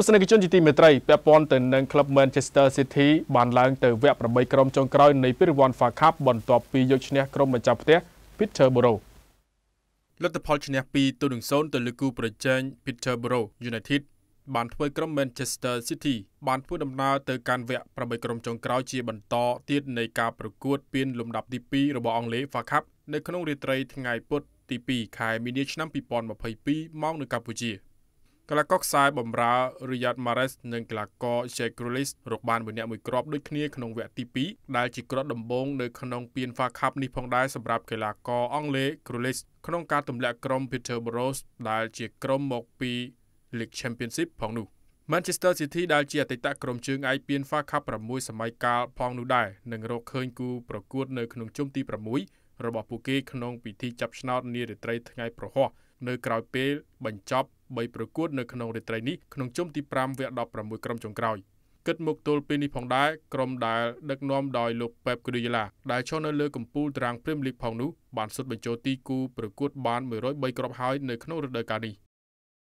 ទស្សនិកជនជាទីមេត្រីពាក់ព័ន្ធទៅនឹងក្លឹប Manchester City បានឡើង ទៅវគ្គ8ក្រុមចុងក្រោយនៃពានរង្វាន់ FA Cup បន្ទាប់ពីយកឈ្នះក្រុមម្ចាស់ផ្ទះ Peterborough លទ្ធផលឈ្នះ2ទៅ0ទៅលើគូប្រជែង Peterborough United បានធ្វើក្រុម Manchester City បានធ្វើដំណើរទៅកាន់វគ្គ8ក្រុមចុងក្រោយជា បន្តទៀតនៃការប្រកួតពានលំដាប់ទី2របស់អង់គ្លេស FA Cup នៅក្នុងរាត្រីថ្ងៃពុធទី2ខែមីនាឆ្នាំ2022មកនៅកម្ពុជា។កីឡាករខ្សែបម្រើ Riyad Mahrez និងកីឡាករ Jack Grealish រកបានមួយអ្នកមួយគ្រាប់ដូចគ្នាក្នុងវគ្គទី2ដែលជាគ្រាប់ដំបូងនៅក្នុងពាន FA Cup នេះផងដែរសម្រាប់កីឡាករអង់គ្លេស Grealish ក្នុងការទម្លាក់ក្រុម Peterborough ដែលជាក្រុមមកពី League Championship ផងនោះ Manchester City ដែលជាអតីតក្រុមជើងឯកពាន FA Cup 6សម័យកាលផងនោះដែរនឹងរកឃើញគូប្រកួតនៅក្នុងជុំទី6របស់ពួកគេក្នុងពិធីចាប់ឆ្នោតនារាត្រីថ្ងៃប្រហោះនៅក្រោយពេលបញ្ចប់3ប្រកួតនៅក្នុងរាត្រីនេះក្នុងជុំទី5វគ្គ16ក្រុមចុងក្រោយគិតមកទល់ពេលនេះផងដែរក្រុមដែលដឹកនាំដោយលោកប៉េបគ្រីយ៉ាឡាដែលឈរនៅលើកំពូលតារាងព្រីមលីកផងនោះបានសុទ្ធបញ្ចូលទីគូប្រកួតបាន103គ្រាប់ហើយនៅក្នុងរដូវកាលនេះ